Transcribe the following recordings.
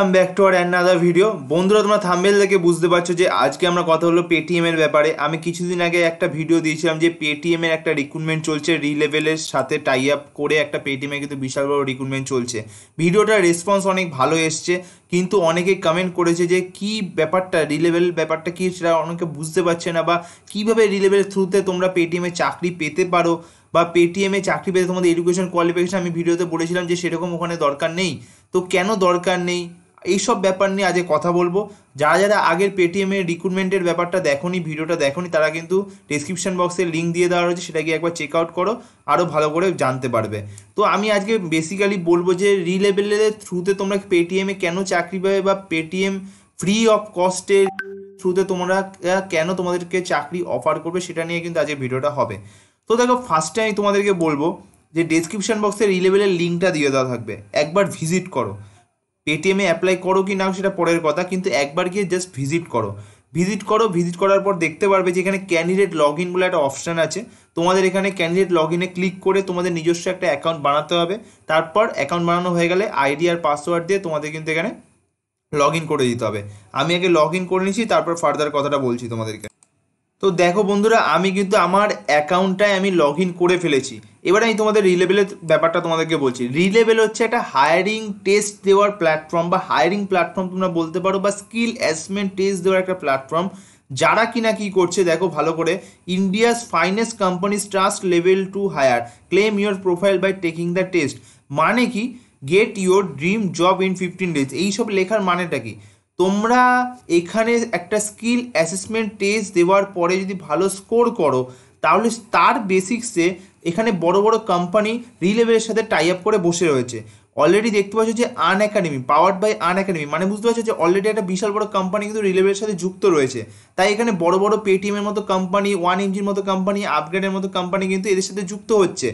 welcome back to our another video বন্ধুরা তোমরা thumbnail দেখে বুঝতে পারছো যে আজকে আমরা কথা হলো পেটিএমের ব্যাপারে আমি কিছুদিন আগে একটা ভিডিও দিয়েছিলাম যে পেটিএমের একটা রিক্রুটমেন্ট চলছে রি লেভেলের সাথে টাই আপ করে একটা পেটিএমে কিন্তু বিশাল বড় রিক্রুটমেন্ট চলছে ভিডিওটার রেসপন্স অনেক ভালো এসছে কিন্তু অনেকে কমেন্ট করেছে যে কি ব্যাপারটা রিলেভেল ব্যাপারটা কী সেটা অনেকে বুঝতে পারছে না বা কীভাবে রিলেভেল থ্রুতে তোমরা পেটিএমে চাকরি পেতে পারো বা পেটিএমে চাকরি পেতে তোমাদের এডুকেশন কোয়ালিফিকেশন আমি ভিডিওতে বলেছিলাম যে সেরকম ওখানে দরকার নেই তো কেন দরকার নেই এইসব ব্যাপার নিয়ে আজকে কথা বলবো যারা যারা আগের পেটিএমের রিক্রুটমেন্টের ব্যাপারটা দেখোনি ভিডিওটা দেখোনি তারা কিন্তু ডিসক্রিপশন বক্সে লিঙ্ক দিয়ে দেওয়া রয়েছে সেটা গিয়ে একবার চেক আউট করো আরও ভালো করে জানতে পারবে তো আমি আজকে বেসিক্যালি বলবো যে রিলেভেলের থ্রুতে তোমরা পেটিএমে কেন চাকরি পাবে বা পেটিএম ফ্রি অফ কস্টের থ্রুতে তোমরা কেন তোমাদেরকে চাকরি অফার করবে সেটা নিয়ে কিন্তু আজকে ভিডিওটা হবে তো দেখো ফার্স্টে আমি তোমাদেরকে বলবো যে ডেসক্রিপশন বক্সে রিলেভেলের লিঙ্কটা দিয়ে দেওয়া থাকবে একবার ভিজিট করো পেটিএমে অ্যাপ্লাই করো কি না সেটা পরের কথা কিন্তু একবার গিয়ে জাস্ট ভিজিট করো ভিজিট করো ভিজিট করার পর দেখতে পারবে যে এখানে ক্যান্ডিডেট লগ ইন বলে একটা অপশান আছে তোমাদের এখানে ক্যান্ডিডেট লগ ইনে ক্লিক করে তোমাদের নিজস্ব একটা অ্যাকাউন্ট বানাতে হবে তারপর অ্যাকাউন্ট বানানো হয়ে গেলে আইডি আর পাসওয়ার্ড দিয়ে তোমাদের কিন্তু এখানে লগ ইন করে দিতে হবে আমি আগে লগ ইন করে নিয়েছি তারপর ফার্দার কথাটা বলছি তোমাদেরকে তো দেখো বন্ধুরা আমি কিন্তু আমার অ্যাকাউন্টটায় আমি লগ ইন করে ফেলেছি এবার আমি তোমাদের রিলেবেলের ব্যাপারটা তোমাদেরকে বলছি রিলেবেল হচ্ছে একটা হায়ারিং টেস্ট দেওয়ার প্ল্যাটফর্ম বা হায়ারিং প্ল্যাটফর্ম তোমরা বলতে পারো বা স্কিল অ্যাসমেন্ট টেস্ট দেওয়ার একটা প্ল্যাটফর্ম যারা কিনা কি করছে দেখো ভালো করে India's finest companies trust level to hire claim your profile by taking the test মানে কি get your dream job in fifteen days এইসব লেখার মানেটা কি তোমরা এখানে একটা স্কিল অ্যাসেসমেন্ট টেস্ট দেওয়ার পরে যদি ভালো স্কোর করো তাহলে তার বেসিক্সে এখানে বড় বড় কোম্পানি রিলেভের সাথে টাই আপ করে বসে রয়েছে অলরেডি দেখতে পাচ্ছ যে Unacademy powered by Unacademy মানে বুঝতে পারছো যে অলরেডি একটা বিশাল বড় কোম্পানি কিন্তু রিলেভের সাথে যুক্ত রয়েছে তাই এখানে বড় বড় পেটিএমের মতো কোম্পানি ওয়ান ইঞ্জির মতো কোম্পানি আপগ্রেডের মতো কোম্পানি কিন্তু এদের সাথে যুক্ত হচ্ছে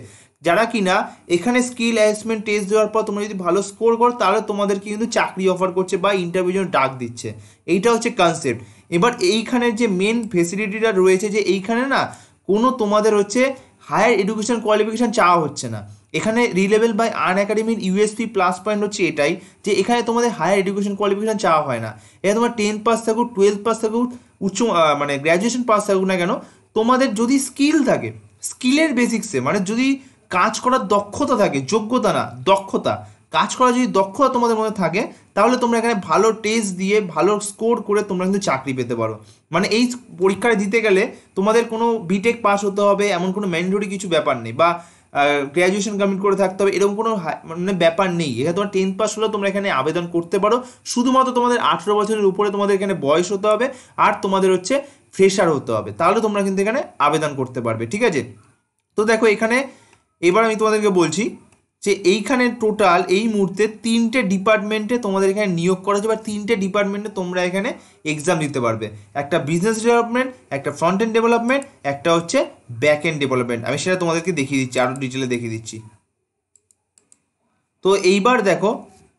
যারা কিনা এখানে স্কিল অ্যাসেসমেন্ট টেস্ট দেওয়ার পর তোমরা যদি ভালো স্কোর করো তাহলে তোমাদেরকে কিন্তু চাকরি অফার করছে বা ইন্টারভিউ জন্য ডাক দিচ্ছে এইটা হচ্ছে কনসেপ্ট এবার এইখানের যে মেন ফেসিলিটিটা রয়েছে যে এইখানে না কোনো তোমাদের হচ্ছে হায়ার এডুকেশন কোয়ালিফিকেশান চাওয়া হচ্ছে না এখানে রিলেভেল বাই আর্ন একাডেমির ইউএসপি প্লাস পয়েন্ট হচ্ছে এটাই যে এখানে তোমাদের হায়ার এডুকেশন কোয়ালিফিকেশান চাওয়া হয় না এখানে তোমার টেন পাস থাকুক টুয়েলভ পাস থাকুক উচ্চ মানে গ্র্যাজুয়েশন পাস থাকুক না কেন তোমাদের যদি স্কিল থাকে স্কিলের বেসিক্সে মানে যদি কাজ করার দক্ষতা থাকে যোগ্যতা না দক্ষতা কাজ করা যদি দক্ষতা তোমাদের মধ্যে থাকে তাহলে তোমরা এখানে ভালো টেস্ট দিয়ে ভালো স্কোর করে তোমরা কিন্তু চাকরি পেতে পারো মানে এই পরীক্ষায় দিতে গেলে তোমাদের কোনো বিটেক পাস হতে হবে এমন কোনো ম্যান্ডেটরি কিছু ব্যাপার নেই বা গ্র্যাজুয়েশন কমপ্লিট করে থাকতে হবে এরকম কোনো মানে ব্যাপার নেই এখানে তোমার টেন্থ পাস হলেও তোমরা এখানে আবেদন করতে পারো শুধুমাত্র তোমাদের আঠেরো বছরের উপরে তোমাদের এখানে বয়স হতে হবে আর তোমাদের হচ্ছে ফ্রেশার হতে হবে তাহলে তোমরা কিন্তু এখানে আবেদন করতে পারবে ঠিক আছে তো দেখো এখানে এবার আমি তোমাদেরকে বলছি যে এইখানে টোটাল এই মুহূর্তে তিনটে ডিপার্টমেন্টে তোমাদের এখানে নিয়োগ করা হচ্ছে বা তিনটে ডিপার্টমেন্টে তোমরা এখানে এক্সাম দিতে পারবে একটা বিজনেস ডেভেলপমেন্ট একটা ফ্রন্ট এন্ড ডেভেলপমেন্ট একটা হচ্ছে ব্যাক এন্ড ডেভেলপমেন্ট আমি সেটা তোমাদেরকে দেখিয়ে দিচ্ছি আরও ডিটেলে দেখিয়ে দিচ্ছি তো এইবার দেখো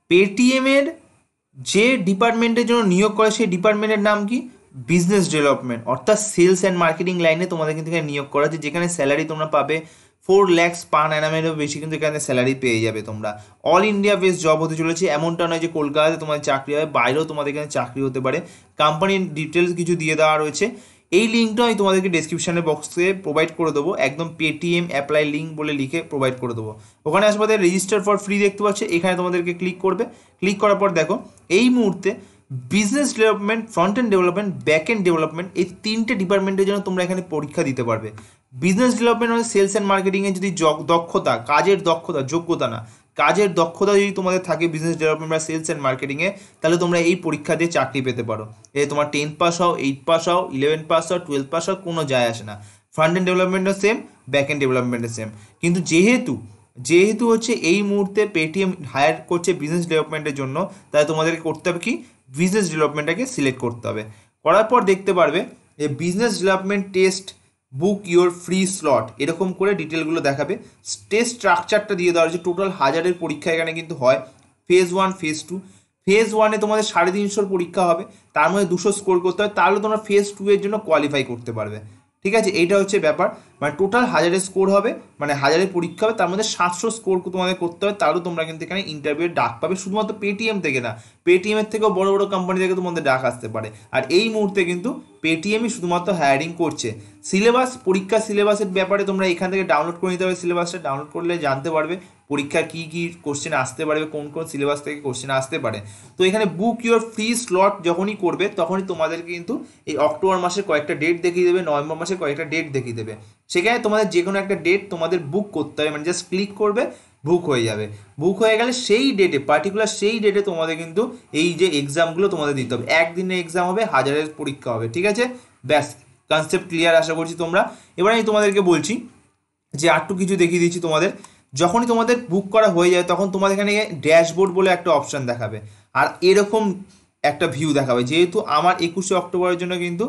পেটিএমের যে ডিপার্টমেন্টের জন্য নিয়োগ করে সেই ডিপার্টমেন্টের নাম কি বিজনেস ডেভেলপমেন্ট অর্থাৎ সেলস অ্যান্ড মার্কেটিং লাইনে তোমাদের কিন্তু এখানে নিয়োগ করা হচ্ছে যেখানে স্যালারি তোমরা পাবে ফোর ল্যাক্স পার অ্যানামেরও বেশি কিন্তু এখানে স্যালারি পেয়ে যাবে তোমরা অল ইন্ডিয়া বেস জব হতে চলেছে এমনটা নয় যে কলকাতাতে তোমাদের চাকরি হবে বাইরেও তোমাদের এখানে চাকরি হতে পারে কোম্পানির ডিটেলস কিছু দিয়ে দেওয়া রয়েছে এই লিঙ্কটা আমি তোমাদেরকে ডিসক্রিপশানে বক্সে প্রোভাইড করে দেবো একদম পেটিএম অ্যাপ্লাই লিঙ্ক বলে লিখে প্রোভাইড করে দেবো ওখানে আসবে রেজিস্টার ফর ফ্রি দেখতে পাচ্ছে এখানে তোমাদেরকে ক্লিক করবে ক্লিক করার পর দেখো এই মুহূর্তে business development front end development back end development এই তিনটে ডিপার্টমেন্টের জন্য তোমরা এখানে পরীক্ষা দিতে পারবে বিজনেস ডেভেলপমেন্ট মানে সেলস অ্যান্ড মার্কেটিংয়ে যদি দক্ষতা কাজের দক্ষতা যোগ্যতা না কাজের দক্ষতা যদি তোমাদের থাকে বিজনেস ডেভেলপমেন্ট বা সেলস অ্যান্ড মার্কেটিংয়ে তাহলে তোমরা এই পরীক্ষা দিয়ে চাকরি পেতে পারো এ তোমার টেন্থ পাস হও এইট পাস হও ইলেভেন পাস হও টুয়েলভ পাস হও কোনো যায় আসে না ফ্রন্ট এন্ড ডেভেলপমেন্টও সেম ব্যাক এন্ড ডেভেলপমেন্টও সেম কিন্তু যেহেতু যেহেতু হচ্ছে এই মুহূর্তে পেটিএম হায়ার করছে বিজনেস ডেভেলপমেন্টের জন্য তাই তোমাদেরকে করতে হবে কি বিজনেস ডেভেলপমেন্টটাকে সিলেক্ট করতে হবে করার পর দেখতে পারবে যে business development test book your free slot এরকম করে ডিটেলগুলো দেখাবে স্টেজ স্ট্রাকচারটা দিয়ে দেওয়া হয়েছে টোটাল হাজারের পরীক্ষা এখানে কিন্তু হয় phase one phase two phase ওয়ানে তোমাদের সাড়ে তিনশোর পরীক্ষা হবে তার মধ্যে দুশো স্কোর করতে হবে তাহলে তোমরা ফেজ টু এর জন্য কোয়ালিফাই করতে পারবে ঠিক আছে এইটা হচ্ছে ব্যাপার মানে টোটাল হাজারের স্কোর হবে মানে হাজারের পরীক্ষা হবে তার মধ্যে সাতশো স্কোর তোমাদের করতে হবে তারও তোমরা কিন্তু এখানে ইন্টারভিউ ডাক পাবে শুধুমাত্র পেটিএম থেকে না পেটিএমের থেকেও বড় বড় কোম্পানি থেকে তোমাদের ডাক আসতে পারে আর এই মুহূর্তে কিন্তু পেটিএমই শুধুমাত্র হায়ারিং করছে সিলেবাস পরীক্ষা সিলেবাসের ব্যাপারে তোমরা এখান থেকে ডাউনলোড করে নিতে পারবে সিলেবাসটা ডাউনলোড করলে জানতে পারবে পরীক্ষা কী কী কোশ্চেন আসতে পারবে কোন কোন সিলেবাস থেকে কোশ্চেন আসতে পারে তো এখানে বুক ইউর ফ্রি স্লট যখনই করবে তখনই তোমাদেরকে কিন্তু এই অক্টোবর মাসের কয়েকটা ডেট দেখিয়ে দেবে নভেম্বর মাসের কয়েকটা ডেট দেখিয়ে দেবে সেখানে তোমাদের যে কোনো একটা ডেট তোমাদের বুক করতে হবে মানে জাস্ট ক্লিক করবে বুক হয়ে যাবে বুক হয়ে গেলে সেই ডেটে পার্টিকুলার সেই ডেটে তোমাদের কিন্তু এই যে এক্সামগুলো তোমাদের দিতে হবে একদিনে এক্সাম হবে হাজারের পরীক্ষা হবে ঠিক আছে ব্যাস কনসেপ্ট ক্লিয়ার আশা করছি তোমরা এবার আমি তোমাদেরকে বলছি যে আরটু কিছু দেখিয়ে দিচ্ছি তোমাদের যখনই তোমাদের বুক করা হয়ে যায় তখন তোমাদের এখানে ড্যাশবোর্ড বলে একটা অপশান দেখাবে আর এরকম একটা ভিউ দেখাবে যেহেতু আমার একুশে অক্টোবরের জন্য কিন্তু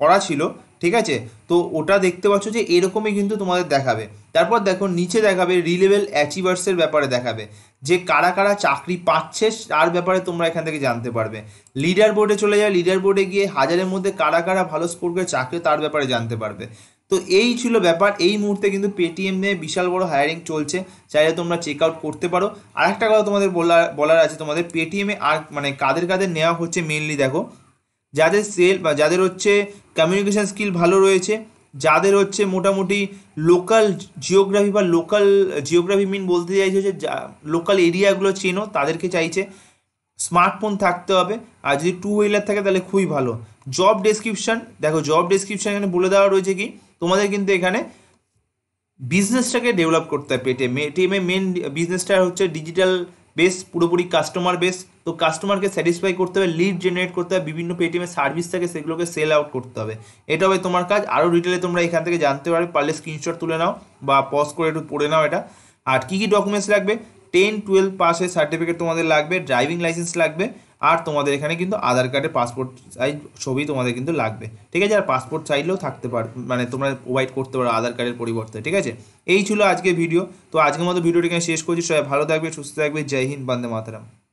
করা ছিল ঠিক আছে তো ওটা দেখতে পাচ্ছ যে এরকমই কিন্তু তোমাদের দেখাবে তারপর দেখো নিচে দেখাবে রিলেবেল অ্যাচিভার্সের ব্যাপারে দেখাবে যে কারা কারা চাকরি পাচ্ছে তার ব্যাপারে তোমরা এখান থেকে জানতে পারবে লিডার বোর্ডে চলে যাও লিডার বোর্ডে গিয়ে হাজারের মধ্যে কারা কারা ভালো স্কোর করে চাকরি তার ব্যাপারে জানতে পারবে তো এই ছিল ব্যাপার এই মুহূর্তে কিন্তু পেটিএম নিয়ে বিশাল বড় হায়ারিং চলছে চাইলে তোমরা চেক আউট করতে পারো আর একটা কথা তোমাদের বলার বলার আছে তোমাদের পেটিএমে আর মানে কাদের কাদের নেওয়া হচ্ছে মেনলি দেখো যাদের সেল বা যাদের হচ্ছে কমিউনিকেশান স্কিল ভালো রয়েছে যাদের হচ্ছে মোটামুটি লোকাল জিওগ্রাফি বা লোকাল জিওগ্রাফি মিন বলতে চাইছে যে লোকাল এরিয়াগুলো চেনো তাদেরকে চাইছে স্মার্টফোন থাকতে হবে আর যদি টু হুইলার থাকে তাহলে খুবই ভালো জব ডেসক্রিপশান দেখো জব ডেসক্রিপশান এখানে বলে দেওয়া রয়েছে কি তোমাদের কিন্তু এখানে বিজনেসটাকে ডেভেলপ করতে হবে পেটে মেটিএমে মেন বিজনেসটা হচ্ছে ডিজিটাল বেস পুরোপুরি কাস্টমার বেস তো কাস্টমারকে স্যাটিসফাই করতে হবে লিড জেনারেট করতে হবে বিভিন্ন পেটিএমের সার্ভিস থাকে সেগুলোকে সেল আউট করতে হবে এটা হবে তোমার কাজ আরও ডিটেলে তোমরা এখান থেকে জানতে পারবে পারলে স্ক্রিনশট তুলে নাও বা পজ করে একটু পড়ে নাও এটা আর কী কী ডকুমেন্টস লাগবে টেন টুয়েলভ পাসের সার্টিফিকেট তোমাদের লাগবে ড্রাইভিং লাইসেন্স লাগবে আর তোমাদের এখানে কিন্তু আধার কার্ডে পাসপোর্ট সাইজ ছবি তোমাদের কিন্তু লাগবে ঠিক আছে আর পাসপোর্ট চাইলেও থাকতে পার মানে তোমরা প্রোভাইড করতে পারো আধার কার্ডের পরিবর্তে ঠিক আছে এই ছিল আজকে ভিডিও তো আজকের মতো এখানে শেষ করছি সবাই ভালো থাকবে সুস্থ থাকবে জয় হিন্দ বন্দে মাতারাম